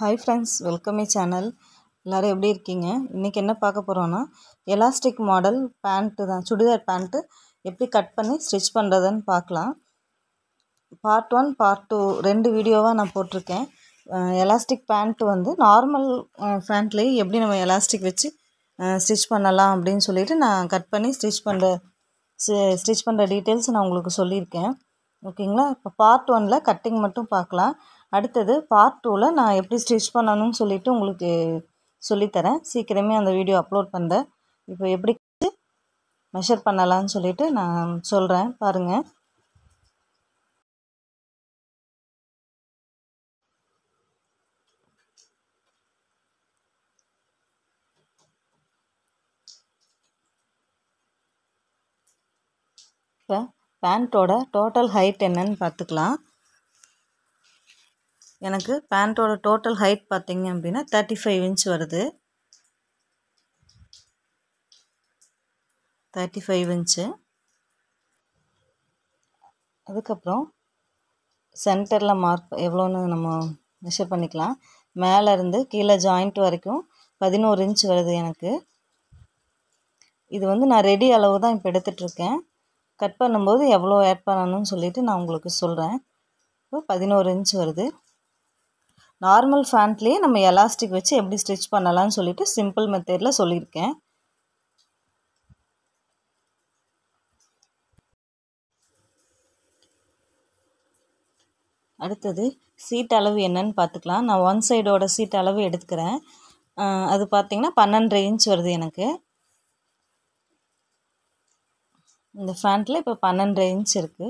hi friends welcome my channel எல்லோரும் எப்படி இருக்கீங்க இன்றைக்கி என்ன பார்க்க போகிறோன்னா எலாஸ்டிக் மாடல் பேண்ட்டு தான் சுடிதார் பேண்ட்டு எப்படி கட் பண்ணி ஸ்டிச் பண்ணுறதுன்னு பார்க்கலாம் பார்ட் ஒன் பார்ட் டூ ரெண்டு வீடியோவாக நான் போட்டிருக்கேன் எலாஸ்டிக் பேண்ட்டு வந்து நார்மல் பேண்ட்லேயே எப்படி நம்ம எலாஸ்டிக் வச்சு ஸ்டிச் பண்ணலாம் அப்படின்னு சொல்லிவிட்டு நான் கட் பண்ணி ஸ்டிச் பண்ணுற ஸ்டிச் பண்ணுற டீட்டெயில்ஸ் நான் உங்களுக்கு சொல்லியிருக்கேன் ஓகேங்களா இப்போ பார்ட் ஒனில் கட்டிங் மட்டும் பார்க்கலாம் அடுத்தது பார்ட் டூவில் நான் எப்படி ஸ்டிச் பண்ணணும்னு சொல்லிவிட்டு உங்களுக்கு சொல்லித்தரேன் சீக்கிரமே அந்த வீடியோ அப்லோட் பண்ணுறேன் இப்போ எப்படி மெஷர் பண்ணலான்னு சொல்லிவிட்டு நான் சொல்கிறேன் பாருங்கள் இப்போ பேண்ட்டோட டோட்டல் ஹைட் என்னன்னு பார்த்துக்கலாம் எனக்கு பேண்ட்டோட டோட்டல் ஹைட் பார்த்திங்க அப்படின்னா தேர்ட்டி ஃபைவ் இன்ச் வருது தேர்ட்டி ஃபைவ் இன்ச்சு அதுக்கப்புறம் சென்டரில் மார்க் எவ்வளோன்னு நம்ம மெஷர் பண்ணிக்கலாம் மேலேருந்து கீழே ஜாயிண்ட் வரைக்கும் பதினோரு இன்ச் வருது எனக்கு இது வந்து நான் ரெடி அளவு தான் இப்போ எடுத்துகிட்ருக்கேன் கட் பண்ணும்போது எவ்வளோ ஆட் பண்ணணும்னு சொல்லிவிட்டு நான் உங்களுக்கு சொல்கிறேன் இப்போ பதினோரு இன்ச் வருது நார்மல் ஃபேண்ட்லேயே நம்ம எலாஸ்டிக் வச்சு எப்படி ஸ்டிச் பண்ணலான்னு சொல்லிட்டு சிம்பிள் மெத்தடில் சொல்லியிருக்கேன் அடுத்தது சீட் அளவு என்னன்னு பார்த்துக்கலாம் நான் ஒன் சைடோட சீட் அளவு எடுத்துக்கிறேன் அது பார்த்திங்கன்னா பன்னெண்டு இன்ச் வருது எனக்கு இந்த ஃபேண்ட்டில் இப்போ பன்னெண்டு இன்ச் இருக்குது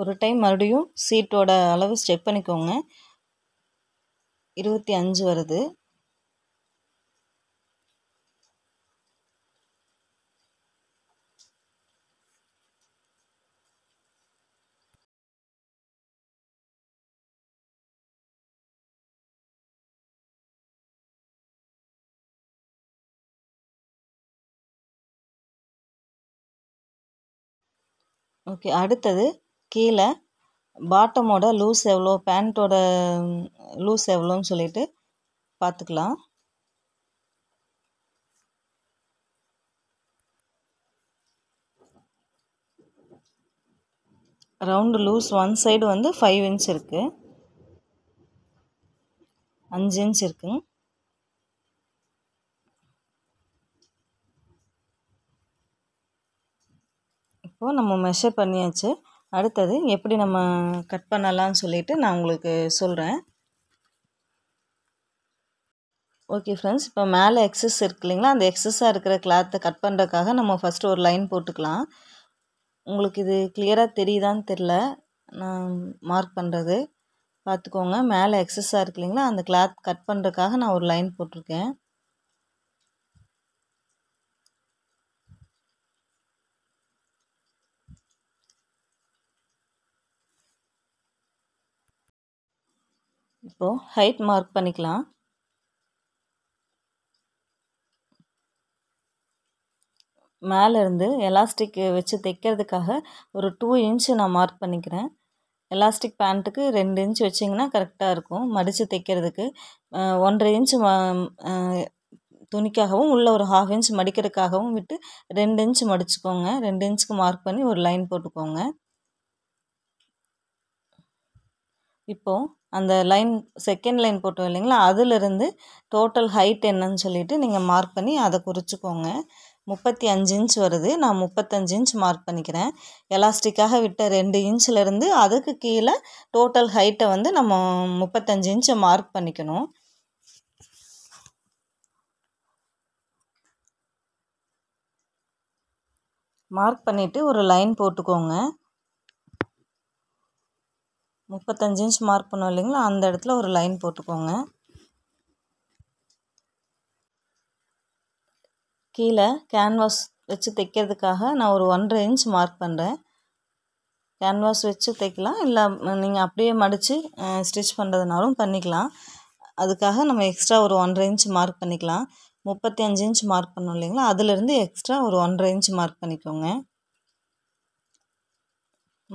ஒரு டைம் மறுபடியும் சீட்டோட அளவு செக் பண்ணிக்கோங்க இருபத்தி அஞ்சு வருது ஓகே அடுத்தது கீழே பாட்டமோட லூஸ் எவ்வளோ பேண்ட்டோட லூஸ் எவ்வளோன்னு சொல்லிட்டு பார்த்துக்கலாம் ரவுண்டு லூஸ் ஒன் சைடு வந்து ஃபைவ் இன்ச் இருக்குது அஞ்சு இன்ச் இருக்குங்க இப்போது நம்ம மெஷர் பண்ணியாச்சு அடுத்தது எப்படி நம்ம கட் பண்ணலாம்னு சொல்லிவிட்டு நான் உங்களுக்கு சொல்கிறேன் ஓகே ஃப்ரெண்ட்ஸ் இப்போ மேலே எக்ஸஸ் இருக்கு இல்லைங்களா அந்த எக்ஸஸ்ஸாக இருக்கிற கிளாத்தை கட் பண்ணுறதுக்காக நம்ம ஃபஸ்ட்டு ஒரு லைன் போட்டுக்கலாம் உங்களுக்கு இது கிளியராக தெரியுதான்னு தெரில நான் மார்க் பண்ணுறது பார்த்துக்கோங்க மேலே எக்ஸஸாக இருக்கு இல்லைங்களா அந்த கிளாத் கட் பண்ணுறதுக்காக நான் ஒரு லைன் போட்டிருக்கேன் இப்போது ஹைட் மார்க் பண்ணிக்கலாம் மேலேருந்து எலாஸ்டிக் வச்சு தைக்கிறதுக்காக ஒரு டூ இன்ச்சு நான் மார்க் பண்ணிக்கிறேன் எலாஸ்டிக் பேண்ட்டுக்கு ரெண்டு இன்ச் வச்சிங்கன்னா கரெக்டாக இருக்கும் மடித்து தைக்கிறதுக்கு ஒன்றரை இன்ச் துணிக்காகவும் உள்ளே ஒரு ஹாஃப் இன்ச் மடிக்கிறதுக்காகவும் விட்டு ரெண்டு இன்ச் மடிச்சுக்கோங்க ரெண்டு இன்ச்சுக்கு மார்க் பண்ணி ஒரு லைன் போட்டுக்கோங்க இப்போது அந்த லைன் செகண்ட் லைன் போட்டோம் இல்லைங்களா அதிலிருந்து டோட்டல் ஹைட் என்னன்னு சொல்லிவிட்டு நீங்கள் மார்க் பண்ணி அதை குறிச்சிக்கோங்க முப்பத்தி அஞ்சு இன்ச் வருது நான் முப்பத்தஞ்சு இன்ச் மார்க் பண்ணிக்கிறேன் எலாஸ்டிக்காக விட்ட ரெண்டு இன்ச்சிலேருந்து அதுக்கு கீழே டோட்டல் ஹைட்டை வந்து நம்ம முப்பத்தஞ்சு இன்ச்சை மார்க் பண்ணிக்கணும் மார்க் பண்ணிவிட்டு ஒரு லைன் போட்டுக்கோங்க முப்பத்தஞ்சு இன்ச் மார்க் பண்ணோம் இல்லைங்களா அந்த இடத்துல ஒரு லைன் போட்டுக்கோங்க கீழே கேன்வாஸ் வச்சு தைக்கிறதுக்காக நான் ஒரு ஒன்றரை இன்ச் மார்க் பண்ணுறேன் கேன்வாஸ் வச்சு தைக்கலாம் இல்லை நீங்கள் அப்படியே மடித்து ஸ்டிச் பண்ணுறதுனாலும் பண்ணிக்கலாம் அதுக்காக நம்ம எக்ஸ்ட்ரா ஒரு ஒன்றரை இன்ச் மார்க் பண்ணிக்கலாம் முப்பத்தி அஞ்சு இன்ச் மார்க் பண்ணோம் இல்லைங்களா அதுலேருந்து எக்ஸ்ட்ரா ஒரு ஒன்றரை இன்ச் மார்க் பண்ணிக்கோங்க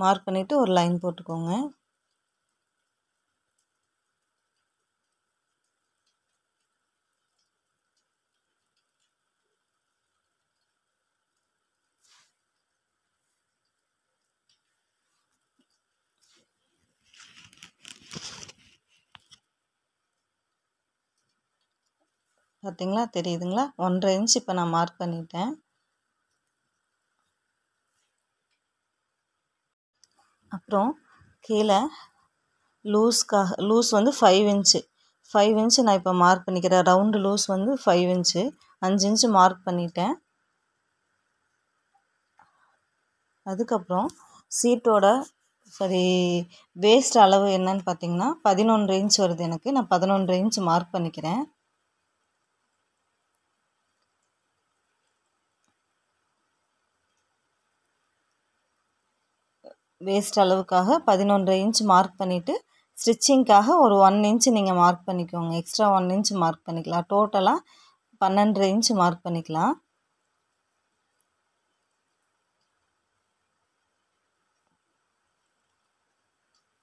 மார்க் பண்ணிவிட்டு ஒரு லைன் போட்டுக்கோங்க பார்த்திங்களா தெரியுதுங்களா ஒன்றரை இன்ச் இப்போ நான் மார்க் பண்ணிட்டேன் அப்புறம் கீழே லூஸ்க்காக லூஸ் வந்து ஃபைவ் இன்ச்சு ஃபைவ் இன்ச்சு நான் இப்போ மார்க் பண்ணிக்கிறேன் ரவுண்டு லூஸ் வந்து ஃபைவ் இன்ச்சு அஞ்சு இன்ச்சு மார்க் பண்ணிட்டேன் அதுக்கப்புறம் சீட்டோட சரி வேஸ்ட் அளவு என்னன்னு பார்த்தீங்கன்னா பதினொன்று இன்ச் வருது எனக்கு நான் பதினொன்று இன்ச் மார்க் பண்ணிக்கிறேன் வேஸ்ட் அளவுக்காக பதினொன்றரை இன்ச் மார்க் பண்ணிவிட்டு ஸ்டிச்சிங்க்காக ஒரு ஒன் இன்ச் நீங்கள் மார்க் பண்ணிக்கோங்க எக்ஸ்ட்ரா ஒன் இன்ச் மார்க் பண்ணிக்கலாம் டோட்டலாக பன்னெண்டரை இன்ச் மார்க் பண்ணிக்கலாம்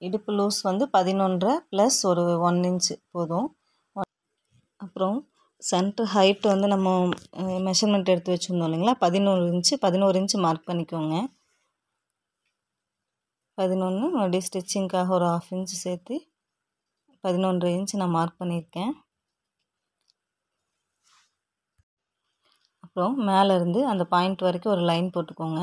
இடுப்பு லூஸ் வந்து பதினொன்றரை ப்ளஸ் ஒரு ஒன் இன்ச்சு போதும் அப்புறம் சென்ட்ரு ஹைட் வந்து நம்ம மெஷர்மெண்ட் எடுத்து வச்சுருந்தோம் இல்லைங்களா பதினோரு இன்ச்சு பதினோரு இன்ச்சு மார்க் பண்ணிக்கோங்க பதினொன்று மறுபடியும் ஸ்டிச்சிங்க்காக ஒரு ஆஃப் இன்ச் சேர்த்து பதினொன்று இன்ச் நான் மார்க் பண்ணியிருக்கேன் அப்புறம் மேலேருந்து அந்த பாயிண்ட் வரைக்கும் ஒரு லைன் போட்டுக்கோங்க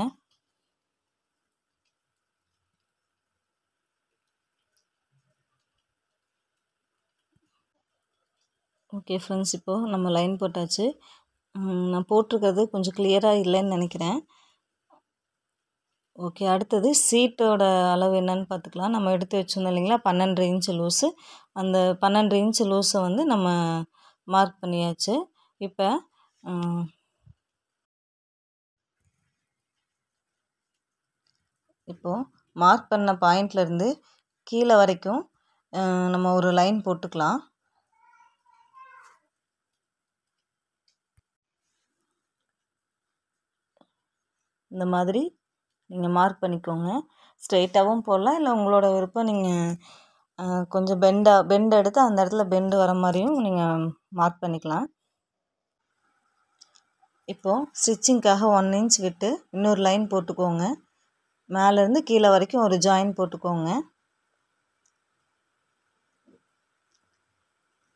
ஓகே ஃப்ரெண்ட்ஸ் இப்போது நம்ம லைன் போட்டாச்சு நான் போட்டிருக்கிறது கொஞ்சம் கிளியராக இல்லைன்னு நினைக்கிறேன் ஓகே அடுத்தது சீட்டோட அளவு என்னன்னு பார்த்துக்கலாம் நம்ம எடுத்து வச்சுருந்தோம் இல்லைங்களா பன்னெண்டு இன்ச்சு லூஸு அந்த பன்னெண்டு இன்ச்சு லூஸை வந்து நம்ம மார்க் பண்ணியாச்சு இப்போ இப்போது மார்க் பண்ண பாயிண்ட்லேருந்து கீழே வரைக்கும் நம்ம ஒரு லைன் போட்டுக்கலாம் இந்த மாதிரி நீங்கள் மார்க் பண்ணிக்கோங்க ஸ்ட்ரெயிட்டாகவும் போடலாம் இல்லை உங்களோட விருப்பம் நீங்கள் கொஞ்சம் பெண்டாக பெண்ட் எடுத்து அந்த இடத்துல பெண்டு வர மாதிரியும் நீங்கள் மார்க் பண்ணிக்கலாம் இப்போது ஸ்டிச்சிங்க்காக ஒன் இன்ச் விட்டு இன்னொரு லைன் போட்டுக்கோங்க மேலேருந்து கீழே வரைக்கும் ஒரு ஜாயின் போட்டுக்கோங்க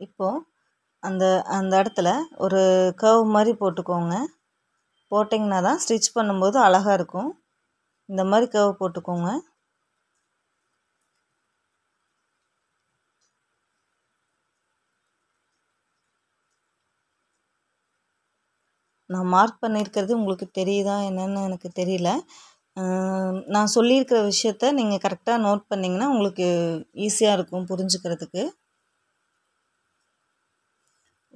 இப்போது அந்த அந்த இடத்துல ஒரு கர்வ் மாதிரி போட்டுக்கோங்க போட்டிங்கன்னா தான் ஸ்டிச் பண்ணும்போது அழகாக இருக்கும் இந்த மாதிரி கவ் போட்டுக்கோங்க நான் மார்க் பண்ணியிருக்கிறது உங்களுக்கு தெரியுதா என்னென்னு எனக்கு தெரியல நான் சொல்லியிருக்கிற விஷயத்த நீங்கள் கரெக்டாக நோட் பண்ணிங்கன்னா உங்களுக்கு ஈஸியாக இருக்கும் புரிஞ்சுக்கிறதுக்கு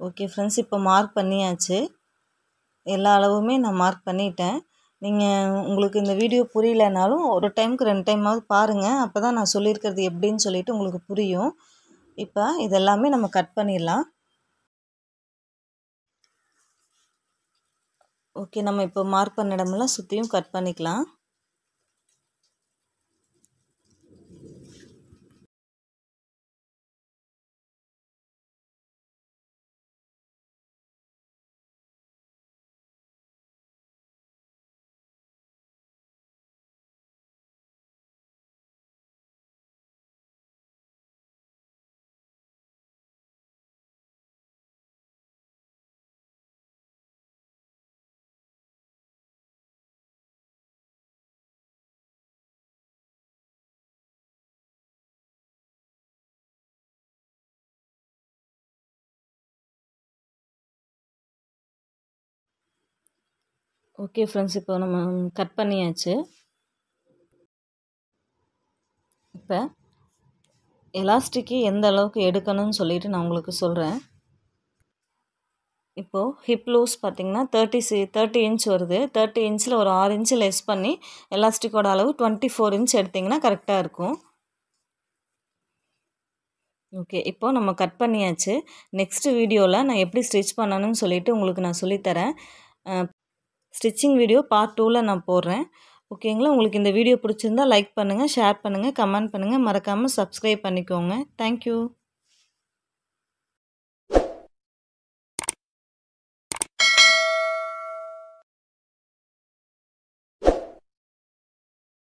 ஓகே ஃப்ரெண்ட்ஸ் இப்போ மார்க் பண்ணியாச்சு எல்லா அளவுமே நான் மார்க் பண்ணிட்டேன் நீங்கள் உங்களுக்கு இந்த வீடியோ புரியலைனாலும் ஒரு டைமுக்கு ரெண்டு டைமாவது பாருங்கள் அப்போ தான் நான் சொல்லியிருக்கிறது எப்படின்னு சொல்லிட்டு உங்களுக்கு புரியும் இப்போ இதெல்லாமே நம்ம கட் பண்ணிடலாம் ஓகே நம்ம இப்போ மார்க் பண்ண இடமெல்லாம் சுற்றியும் கட் பண்ணிக்கலாம் ஓகே ஃப்ரெண்ட்ஸ் இப்போ நம்ம கட் பண்ணியாச்சு இப்போ எலாஸ்டிக்கு எந்த அளவுக்கு எடுக்கணும்னு சொல்லிட்டு நான் உங்களுக்கு சொல்கிறேன் இப்போது ஹிப் லூஸ் பார்த்திங்கன்னா தேர்ட்டி சி தேர்ட்டி இன்ச் வருது தேர்ட்டி இன்ச்சில் ஒரு ஆறு இன்ச்சு லெஸ் பண்ணி எலாஸ்டிக்கோட அளவு டுவெண்ட்டி ஃபோர் இன்ச் எடுத்திங்கன்னா கரெக்டாக இருக்கும் ஓகே இப்போது நம்ம கட் பண்ணியாச்சு நெக்ஸ்ட் வீடியோவில் நான் எப்படி ஸ்டிச் பண்ணணும்னு சொல்லிவிட்டு உங்களுக்கு நான் சொல்லித்தரேன் ஸ்டிச்சிங் வீடியோ பார்ட் டூவில் நான் போடுறேன் ஓகேங்களா உங்களுக்கு இந்த வீடியோ பிடிச்சிருந்தால் லைக் பண்ணுங்கள் ஷேர் பண்ணுங்கள் கமெண்ட் பண்ணுங்கள் மறக்காமல் சப்ஸ்கிரைப் பண்ணிக்கோங்க தேங்க்யூ